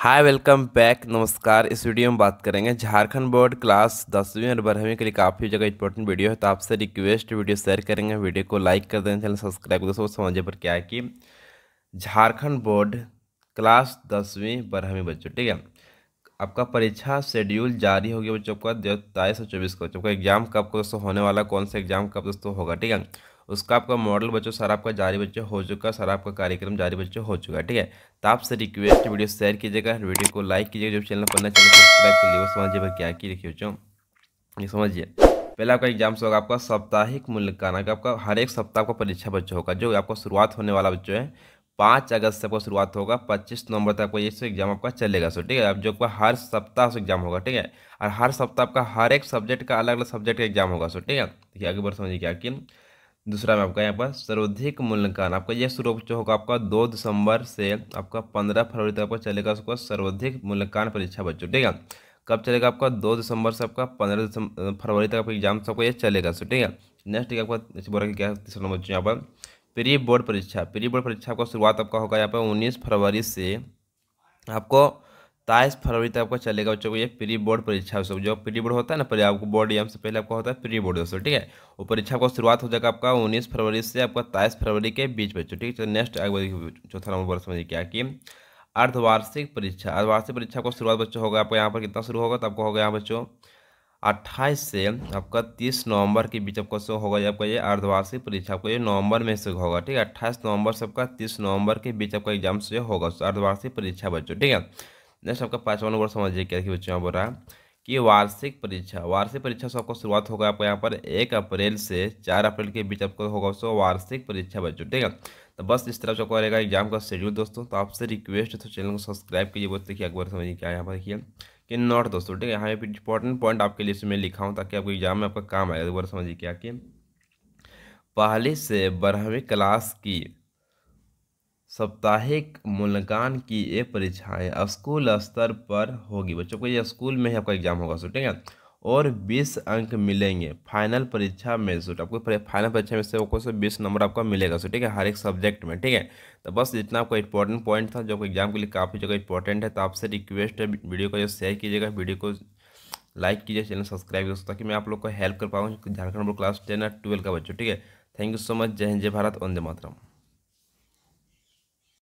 hi welcome back नमस्कार इस video में बात करेंगे झारखंड बोर्ड क्लास दसवीं और बारहवीं के लिए काफ़ी जगह इंपॉर्टेंट वीडियो है तो आपसे रिक्वेस्ट वीडियो शेयर करेंगे वीडियो को लाइक कर देंगे चैनल सब्सक्राइब कर दोस्तों समझे पर क्या है कि झारखंड बोर्ड क्लास दसवीं बारहवीं बच्चों ठीक है आपका परीक्षा शेड्यूल जारी हो गया बच्चों का तेईस और चौबीस को बच्चों का एग्जाम कब दोस्तों होने वाला कौन सा एग्जाम कब दोस्तों होगा ठीक है उसका आपका मॉडल बच्चों सर आपका जारी बच्चों हो चुका सर आपका कार्यक्रम जारी बच्चों हो चुका है ठीक है तो आपसे रिक्वेस्ट वीडियो शेयर कीजिएगा वीडियो को लाइक कीजिएगा जो चैनल पर चैनल सब्सक्राइब कर लीजिए समझिए भाई क्या की रखिए बच्चों ये समझिए पहला आपका एग्जाम होगा आपका साप्ताहिक मूल्यांकन का आपका हर एक सप्ताह का परीक्षा बच्चों होगा जो आपका शुरुआत होने वाला बच्चों है पाँच अगस्त से आपका शुरुआत होगा पच्चीस नवंबर तक आपका ये सो एग्जाम आपका चलेगा सो ठीक है अब जो आपका हर सप्ताह से एग्जाम होगा ठीक है और हर सप्ताह आपका हर एक सब्जेक्ट का अलग अलग सब्जेक्ट का एग्जाम होगा सो ठीक है देखिए आगे बढ़ समझिए क्या कि दूसरा में आपका यहाँ पर सर्वाधिक मूल्यांकन आपका यह सर्वोच्च होगा आपका दो दिसंबर से आपका पंद्रह फरवरी तक आपका चलेगा उसको सर्वाधिक मूल्यांकन परीक्षा बच्चों ठीक है कब चलेगा आपका दो दिसंबर से आपका पंद्रह फरवरी तक आपका एग्जाम सबको ये चलेगा सो ठीक है नेक्स्ट आपका बोला क्या तीसरा नंबर बच्चों यहाँ पर प्री बोर्ड परीक्षा प्री बोर्ड परीक्षा आपका शुरुआत आपका होगा यहाँ पर उन्नीस फरवरी से आपको सताईस फरवरी तक आपका चलेगा बच्चों को ये प्री बोर्ड परीक्षा उसको जो प्री बोर्ड होता है ना पहले आपको बोर्ड एम से पहले आपका होता है प्री बोर्ड दोस्तों ठीक है वो परीक्षा का शुरुआत हो जाएगा आपका उन्नीस फरवरी से आपका तेईस फरवरी के बीच बच्चों ठीक है नेक्स्ट तो चौथा नंबर समझिए क्या कि अर्धवार्षिक परीक्षा अर्धवार्षिक परीक्षा का शुरुआत बच्चों होगा आपको यहाँ पर कितना शुरू होगा तो आपको होगा यहाँ बच्चों अट्ठाईस से आपका तीस नवंबर के बीच आपका शो होगा आपका ये अर्धवार्षिक परीक्षा आपको ये नवंबर में से होगा ठीक है अट्ठाईस नवंबर से आपका तीस नवंबर के बीच आपका एग्जाम से होगा अर्धवार्षिक परीक्षा बच्चों ठीक है नेक्स्ट आपका पांचवा नंबर समझिए क्या देखिए बच्चों बोल रहा है कि वार्षिक परीक्षा वार्षिक परीक्षा से आपको शुरुआत होगा आपको यहाँ पर एक अप्रैल से चार अप्रैल के बीच आपको होगा उसको वार्षिक परीक्षा बच्चों ठीक है तो बस इस तरह से आपको रहेगा एग्जाम का शेड्यूल दोस्तों तो आपसे रिक्वेस्ट है तो चैनल को सब्सक्राइब कीजिए बोलते कि अकबर समझिए क्या यहाँ पर देखिए कि नोट दोस्तों ठीक है यहाँ पे इंपॉर्टेंट पॉइंट आपके लिए इसमें लिखा हूँ ताकि आपको एग्जाम में आपका काम आएगा अकबर समझिए क्या कि पहली से बारहवीं क्लास की साप्ताहिक मूल्यांकन की ये परीक्षाएं स्कूल स्तर पर होगी बच्चों को ये स्कूल में ही आपका एग्जाम होगा सो ठीक है और बीस अंक मिलेंगे फाइनल परीक्षा में सूट तो आपको फाइनल परीक्षा में से आपको से बीस नंबर आपका मिलेगा सो ठीक है हर एक सब्जेक्ट में ठीक है तो बस जितना आपको इंपॉर्टेंट पॉइंट था जो आपको एग्जाम के लिए काफ़ी जगह इंपॉर्टेंट है तो आपसे रिक्वेस्ट है वीडियो को जो शेयर कीजिएगा वीडियो को लाइक कीजिए चैनल सब्सक्राइब कीजिए ताकि मैं आप लोग को हेल्प कर पाऊँ झारखंड क्लास टेन और ट्वेल्व का बच्चों ठीक है थैंक यू सो मच जय हिंद जय भारत वंदे मातरम